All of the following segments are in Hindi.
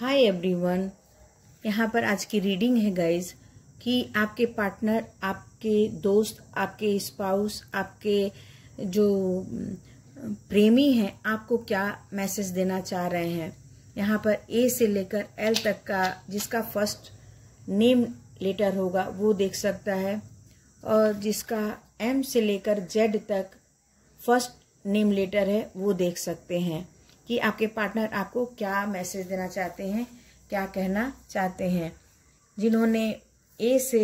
हाय एवरीवन यहाँ पर आज की रीडिंग है गाइज कि आपके पार्टनर आपके दोस्त आपके स्पाउस आपके जो प्रेमी हैं आपको क्या मैसेज देना चाह रहे हैं यहाँ पर ए से लेकर एल तक का जिसका फर्स्ट नेम लेटर होगा वो देख सकता है और जिसका एम से लेकर जेड तक फर्स्ट नेम लेटर है वो देख सकते हैं कि आपके पार्टनर आपको क्या मैसेज देना चाहते हैं क्या कहना चाहते हैं जिन्होंने ए से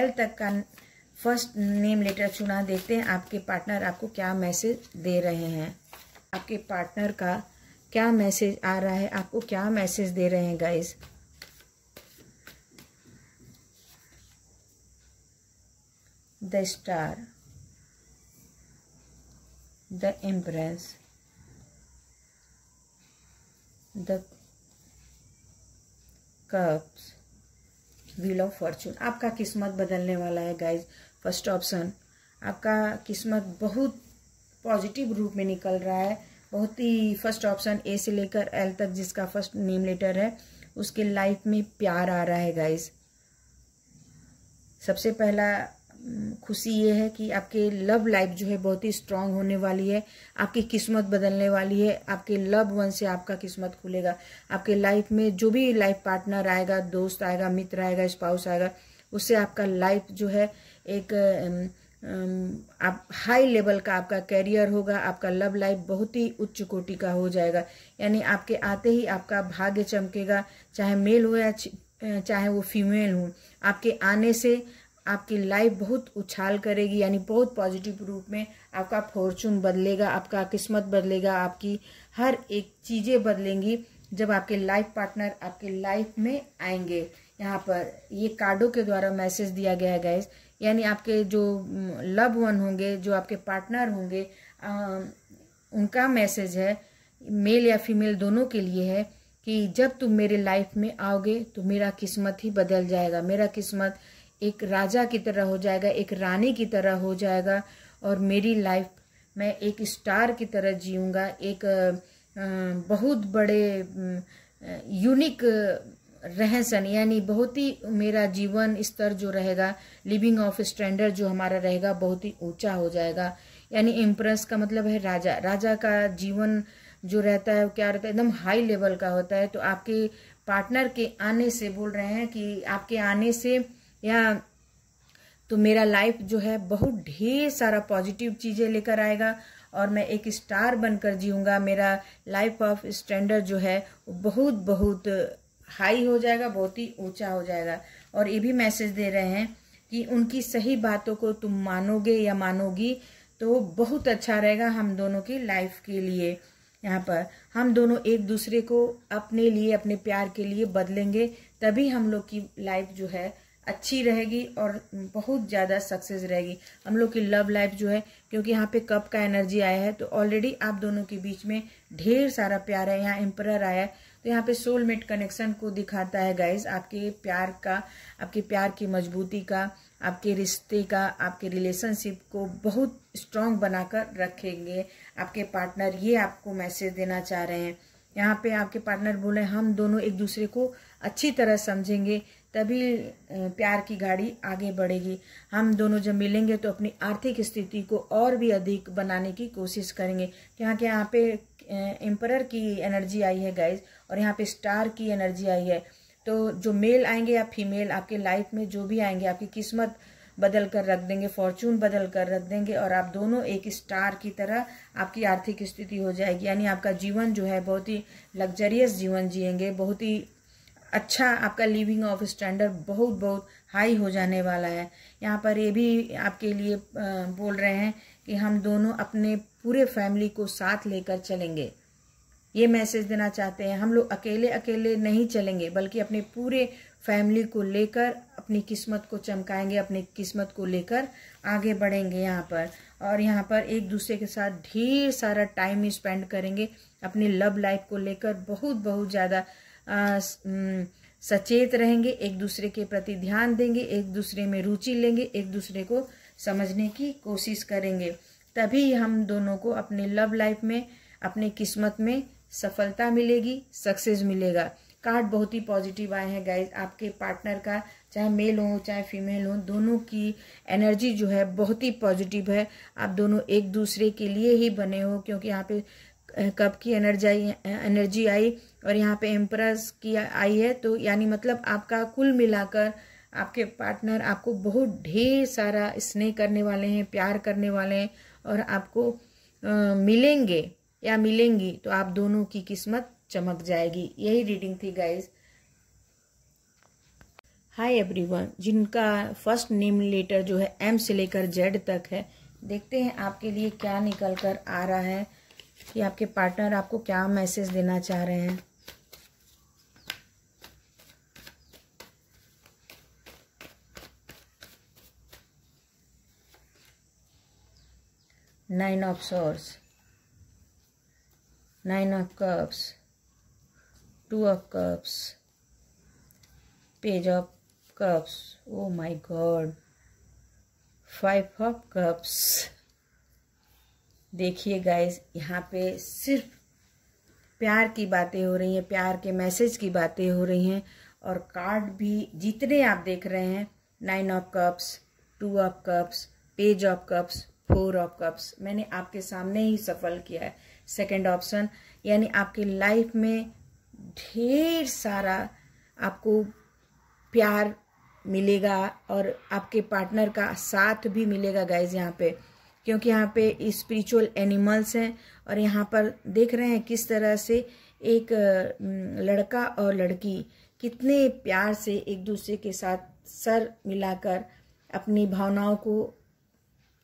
एल तक का फर्स्ट नेम लेटर चुना देते हैं आपके पार्टनर आपको क्या मैसेज दे रहे हैं आपके पार्टनर का क्या मैसेज आ रहा है आपको क्या मैसेज दे रहे हैं guys the star the empress the cups wheel of fortune आपका किस्मत बदलने वाला है गाइज फर्स्ट ऑप्शन आपका किस्मत बहुत पॉजिटिव रूप में निकल रहा है बहुत ही फर्स्ट ऑप्शन ए से लेकर एल तक जिसका फर्स्ट नेम लेटर है उसके लाइफ में प्यार आ रहा है गाइज सबसे पहला खुशी ये है कि आपके लव लाइफ जो है बहुत ही स्ट्रांग होने वाली है आपकी किस्मत बदलने वाली है आपके लव वन से आपका किस्मत खुलेगा आपके लाइफ में जो भी लाइफ पार्टनर आएगा दोस्त आएगा मित्र आएगा स्पाउस आएगा उससे आपका लाइफ जो है एक आप हाई लेवल का आपका कैरियर होगा आपका लव लाइफ बहुत ही उच्च कोटि का हो जाएगा यानी आपके आते ही आपका भाग्य चमकेगा चाहे मेल हो या चाहे वो फीमेल हो आपके आने से आपकी लाइफ बहुत उछाल करेगी यानी बहुत पॉजिटिव रूप में आपका फॉर्चून बदलेगा आपका किस्मत बदलेगा आपकी हर एक चीज़ें बदलेंगी जब आपके लाइफ पार्टनर आपके लाइफ में आएंगे यहाँ पर ये कार्डों के द्वारा मैसेज दिया गया है गैस यानी आपके जो लव वन होंगे जो आपके पार्टनर होंगे उनका मैसेज है मेल या फीमेल दोनों के लिए है कि जब तुम मेरे लाइफ में आओगे तो मेरा किस्मत ही बदल जाएगा मेरा किस्मत एक राजा की तरह हो जाएगा एक रानी की तरह हो जाएगा और मेरी लाइफ मैं एक स्टार की तरह जीऊँगा एक बहुत बड़े यूनिक रहसन यानी बहुत ही मेरा जीवन स्तर जो रहेगा लिविंग ऑफ स्टैंडर्ड जो हमारा रहेगा बहुत ही ऊंचा हो जाएगा यानी इम्प्रेस का मतलब है राजा राजा का जीवन जो रहता है वो क्या रहता है एकदम हाई लेवल का होता है तो आपके पार्टनर के आने से बोल रहे हैं कि आपके आने से या तो मेरा लाइफ जो है बहुत ढेर सारा पॉजिटिव चीज़ें लेकर आएगा और मैं एक स्टार बनकर जीऊँगा मेरा लाइफ ऑफ स्टैंडर्ड जो है बहुत बहुत हाई हो जाएगा बहुत ही ऊंचा हो जाएगा और ये भी मैसेज दे रहे हैं कि उनकी सही बातों को तुम मानोगे या मानोगी तो बहुत अच्छा रहेगा हम दोनों की लाइफ के लिए यहाँ पर हम दोनों एक दूसरे को अपने लिए अपने प्यार के लिए बदलेंगे तभी हम लोग की लाइफ जो है अच्छी रहेगी और बहुत ज़्यादा सक्सेस रहेगी हम लोग की लव लाइफ जो है क्योंकि यहाँ पे कप का एनर्जी आया है तो ऑलरेडी आप दोनों के बीच में ढेर सारा प्यार है यहाँ एम्परर आया है तो यहाँ पे सोलमेट कनेक्शन को दिखाता है गाइज आपके प्यार का आपके प्यार की मजबूती का आपके रिश्ते का आपके रिलेशनशिप को बहुत स्ट्रांग बनाकर रखेंगे आपके पार्टनर ये आपको मैसेज देना चाह रहे हैं यहाँ पे आपके पार्टनर बोले हम दोनों एक दूसरे को अच्छी तरह समझेंगे तभी प्यार की गाड़ी आगे बढ़ेगी हम दोनों जब मिलेंगे तो अपनी आर्थिक स्थिति को और भी अधिक बनाने की कोशिश करेंगे तो यहाँ के यहाँ पे एम्पर की एनर्जी आई है गाइज और यहाँ पे स्टार की एनर्जी आई है तो जो मेल आएंगे या फीमेल आपके लाइफ में जो भी आएंगे आपकी किस्मत बदल कर रख देंगे फॉर्चून बदल कर रख देंगे और आप दोनों एक स्टार की तरह आपकी आर्थिक स्थिति हो जाएगी यानी आपका जीवन जो है बहुत ही लग्जरियस जीवन जिएंगे बहुत ही अच्छा आपका लिविंग ऑफ स्टैंडर्ड बहुत बहुत हाई हो जाने वाला है यहाँ पर ये भी आपके लिए बोल रहे हैं कि हम दोनों अपने पूरे फैमिली को साथ लेकर चलेंगे ये मैसेज देना चाहते हैं हम लोग अकेले अकेले नहीं चलेंगे बल्कि अपने पूरे फैमिली को लेकर अपनी किस्मत को चमकाएंगे अपनी किस्मत को लेकर आगे बढ़ेंगे यहाँ पर और यहाँ पर एक दूसरे के साथ ढेर सारा टाइम स्पेंड करेंगे अपनी लव लाइफ को लेकर बहुत बहुत ज़्यादा सचेत रहेंगे एक दूसरे के प्रति ध्यान देंगे एक दूसरे में रुचि लेंगे एक दूसरे को समझने की कोशिश करेंगे तभी हम दोनों को अपने लव लाइफ में अपने किस्मत में सफलता मिलेगी सक्सेस मिलेगा कार्ड बहुत ही पॉजिटिव आए हैं गाइज आपके पार्टनर का चाहे मेल हो चाहे फीमेल हो दोनों की एनर्जी जो है बहुत ही पॉजिटिव है आप दोनों एक दूसरे के लिए ही बने हो क्योंकि यहाँ पे कप की एनर्जी एनर्जी आई और यहाँ पे एम्प्रस की आई है तो यानी मतलब आपका कुल मिलाकर आपके पार्टनर आपको बहुत ढेर सारा स्नेह करने वाले हैं प्यार करने वाले हैं और आपको आ, मिलेंगे या मिलेंगी तो आप दोनों की किस्मत चमक जाएगी यही रीडिंग थी गाइज हाय एवरीवन जिनका फर्स्ट नेम लेटर जो है एम से लेकर जेड तक है देखते हैं आपके लिए क्या निकल कर आ रहा है कि आपके पार्टनर आपको क्या मैसेज देना चाह रहे हैं nine of swords nine of cups two of cups page of cups oh my god five of cups देखिए गाइज यहाँ पे सिर्फ प्यार की बातें हो रही हैं प्यार के मैसेज की बातें हो रही हैं और कार्ड भी जितने आप देख रहे हैं nine of cups two of cups page of cups four of cups मैंने आपके सामने ही सफल किया है सेकंड ऑप्शन यानी आपके लाइफ में ढेर सारा आपको प्यार मिलेगा और आपके पार्टनर का साथ भी मिलेगा गाइज यहाँ पे क्योंकि यहाँ पे स्पिरिचुअल एनिमल्स हैं और यहाँ पर देख रहे हैं किस तरह से एक लड़का और लड़की कितने प्यार से एक दूसरे के साथ सर मिलाकर अपनी भावनाओं को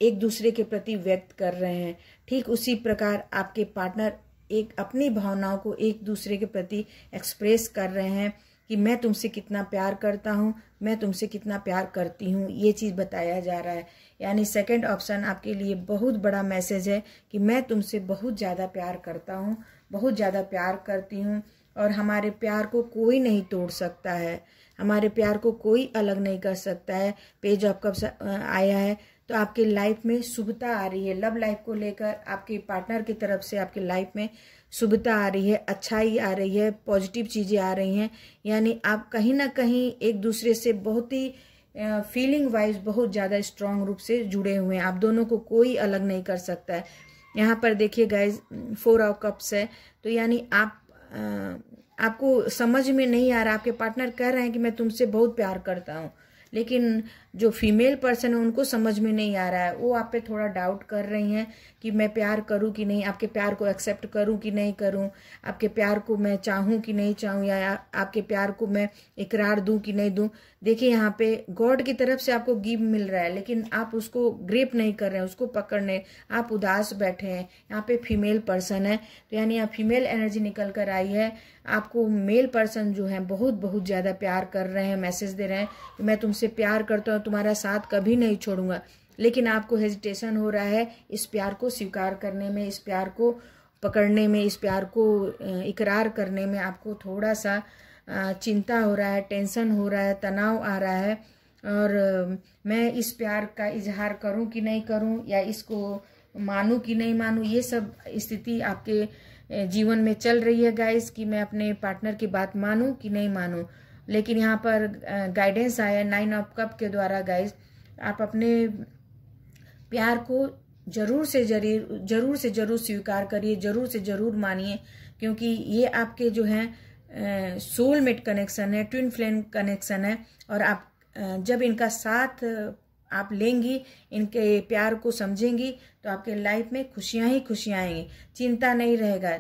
एक दूसरे के प्रति व्यक्त कर रहे हैं ठीक उसी प्रकार आपके पार्टनर एक अपनी भावनाओं को एक दूसरे के प्रति एक्सप्रेस कर रहे हैं कि मैं तुमसे कितना प्यार करता हूँ मैं तुमसे कितना प्यार करती हूँ ये चीज़ बताया जा रहा है यानी सेकंड ऑप्शन आपके लिए बहुत बड़ा मैसेज है कि मैं तुमसे बहुत ज़्यादा प्यार करता हूँ बहुत ज़्यादा प्यार करती हूँ और हमारे प्यार को कोई नहीं तोड़ सकता है हमारे प्यार को कोई अलग नहीं कर सकता है पेज ऑफ कब आया है तो आपके लाइफ में शुभता आ रही है लव लाइफ को लेकर आपके पार्टनर की तरफ से आपके लाइफ में शुभता आ रही है अच्छाई आ रही है पॉजिटिव चीज़ें आ रही हैं यानी आप कहीं ना कहीं एक दूसरे से बहुत ही फीलिंग वाइज बहुत ज़्यादा स्ट्रांग रूप से जुड़े हुए हैं आप दोनों को कोई अलग नहीं कर सकता है यहाँ पर देखिए गाइज फोर ऑफ कप्स है तो यानी आप आ, आपको समझ में नहीं आ रहा आपके पार्टनर कह रहे हैं कि मैं तुमसे बहुत प्यार करता हूँ लेकिन जो फीमेल पर्सन है उनको समझ में नहीं आ रहा है वो आप पे थोड़ा डाउट कर रही हैं कि मैं प्यार करूं कि नहीं आपके प्यार को एक्सेप्ट करूं कि नहीं करूं आपके प्यार को मैं चाहूं कि नहीं चाहूं या आपके प्यार को मैं इकरार दूं कि नहीं दूं देखिए यहाँ पे गॉड की तरफ से आपको गिव मिल रहा है लेकिन आप उसको ग्रेप नहीं कर रहे हैं उसको पकड़ नहीं आप उदास बैठे हैं यहाँ पे फीमेल पर्सन है तो यानी यहाँ फीमेल एनर्जी निकल कर आई है आपको मेल पर्सन जो है बहुत बहुत ज़्यादा प्यार कर रहे हैं मैसेज दे रहे हैं मैं तुमसे प्यार करता हूँ तुम्हारा साथ कभी नहीं छोड़ूंगा लेकिन आपको हेजिटेशन हो रहा है इस प्यार को स्वीकार करने में इस प्यार को पकड़ने में इस प्यार को इकरार करने में आपको थोड़ा सा चिंता हो रहा है टेंशन हो रहा है तनाव आ रहा है और मैं इस प्यार का इजहार करूं कि नहीं करूं या इसको मानूं कि नहीं मानूं ये सब स्थिति आपके जीवन में चल रही है गाइस कि मैं अपने पार्टनर की बात मानूं कि नहीं मानूं लेकिन यहाँ पर गाइडेंस आया नाइन ऑफ कप के द्वारा गाइज आप अपने प्यार को जरूर से जरूर जरूर से जरूर स्वीकार करिए जरूर से जरूर मानिए क्योंकि ये आपके जो है सोलमेट कनेक्शन है ट्विन फ्लेम कनेक्शन है और आप जब इनका साथ आप लेंगी इनके प्यार को समझेंगी तो आपके लाइफ में खुशियां ही खुशियां आएंगी चिंता नहीं रहेगा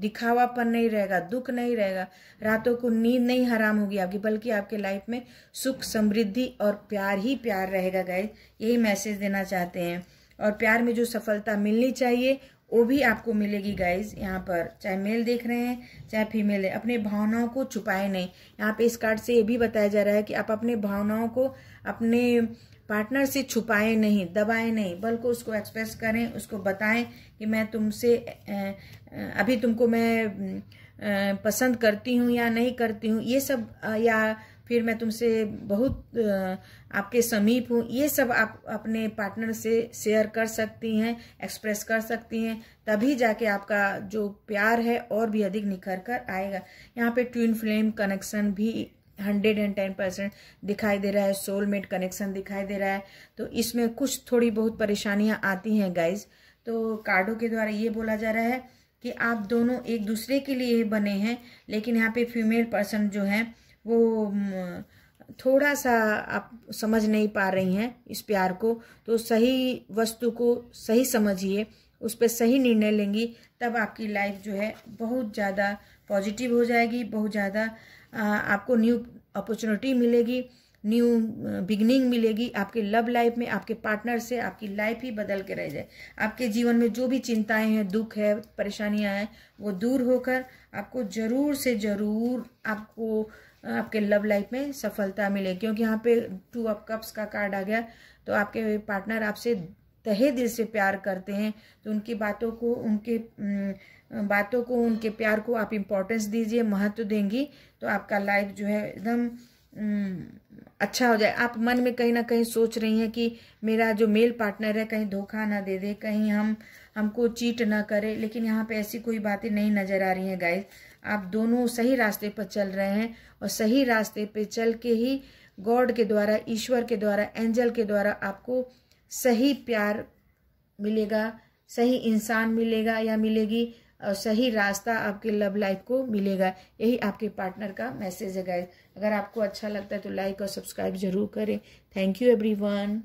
दिखावापन नहीं रहेगा दुख नहीं रहेगा रातों को नींद नहीं हराम होगी आपकी बल्कि आपके लाइफ में सुख समृद्धि और प्यार ही प्यार रहेगा गए यही मैसेज देना चाहते हैं और प्यार में जो सफलता मिलनी चाहिए वो भी आपको मिलेगी गाइज यहाँ पर चाहे मेल देख रहे हैं चाहे फीमेल है अपने भावनाओं को छुपाए नहीं यहाँ पे इस कार्ड से ये भी बताया जा रहा है कि आप अपने भावनाओं को अपने पार्टनर से छुपाएं नहीं दबाए नहीं बल्कि उसको एक्सप्रेस करें उसको बताएं कि मैं तुमसे अभी तुमको मैं पसंद करती हूँ या नहीं करती हूँ ये सब या फिर मैं तुमसे बहुत आपके समीप हूँ ये सब आप अपने पार्टनर से शेयर कर सकती हैं एक्सप्रेस कर सकती हैं तभी जाके आपका जो प्यार है और भी अधिक निखर कर आएगा यहाँ पे ट्विन फ्लेम कनेक्शन भी हंड्रेड एंड टेन परसेंट दिखाई दे रहा है सोलमेट कनेक्शन दिखाई दे रहा है तो इसमें कुछ थोड़ी बहुत परेशानियां आती हैं गाइज तो कार्डों के द्वारा ये बोला जा रहा है कि आप दोनों एक दूसरे के लिए ही बने हैं लेकिन यहाँ पे फीमेल पर्सन जो है वो थोड़ा सा आप समझ नहीं पा रही हैं इस प्यार को तो सही वस्तु को सही समझिए उस पर सही निर्णय लेंगी तब आपकी लाइफ जो है बहुत ज़्यादा पॉजिटिव हो जाएगी बहुत ज़्यादा आपको न्यू अपॉर्चुनिटी मिलेगी न्यू बिगनिंग मिलेगी आपके लव लाइफ में आपके पार्टनर से आपकी लाइफ ही बदल के रह जाए आपके जीवन में जो भी चिंताएं हैं दुख है परेशानियां हैं वो दूर होकर आपको जरूर से जरूर आपको आपके लव लाइफ में सफलता मिले क्योंकि यहाँ पे टू ऑफ कप्स का कार्ड आ गया तो आपके पार्टनर आपसे तहे दिल से प्यार करते हैं तो उनकी बातों को उनके बातों को उनके प्यार को आप इम्पोर्टेंस दीजिए महत्व देंगी तो आपका लाइफ जो है एकदम अच्छा हो जाए आप मन में कहीं ना कहीं सोच रही हैं कि मेरा जो मेल पार्टनर है कहीं धोखा ना दे दे कहीं हम हमको चीट ना करे लेकिन यहाँ पे ऐसी कोई बातें नहीं नज़र आ रही हैं गाइस आप दोनों सही रास्ते पर चल रहे हैं और सही रास्ते पर चल के ही गॉड के द्वारा ईश्वर के द्वारा एंजल के द्वारा आपको सही प्यार मिलेगा सही इंसान मिलेगा या मिलेगी और सही रास्ता आपके लव लाइफ को मिलेगा यही आपके पार्टनर का मैसेज है गाइस अगर आपको अच्छा लगता है तो लाइक और सब्सक्राइब जरूर करें थैंक यू एवरीवन